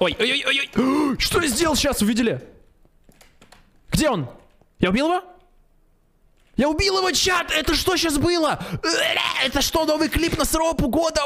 Ой, ой, ой, ой, ой. Что я сделал сейчас, увидели? Где он? Я убил его? Я убил его, чат! Это что сейчас было? Э, это что, новый клип на сропу года?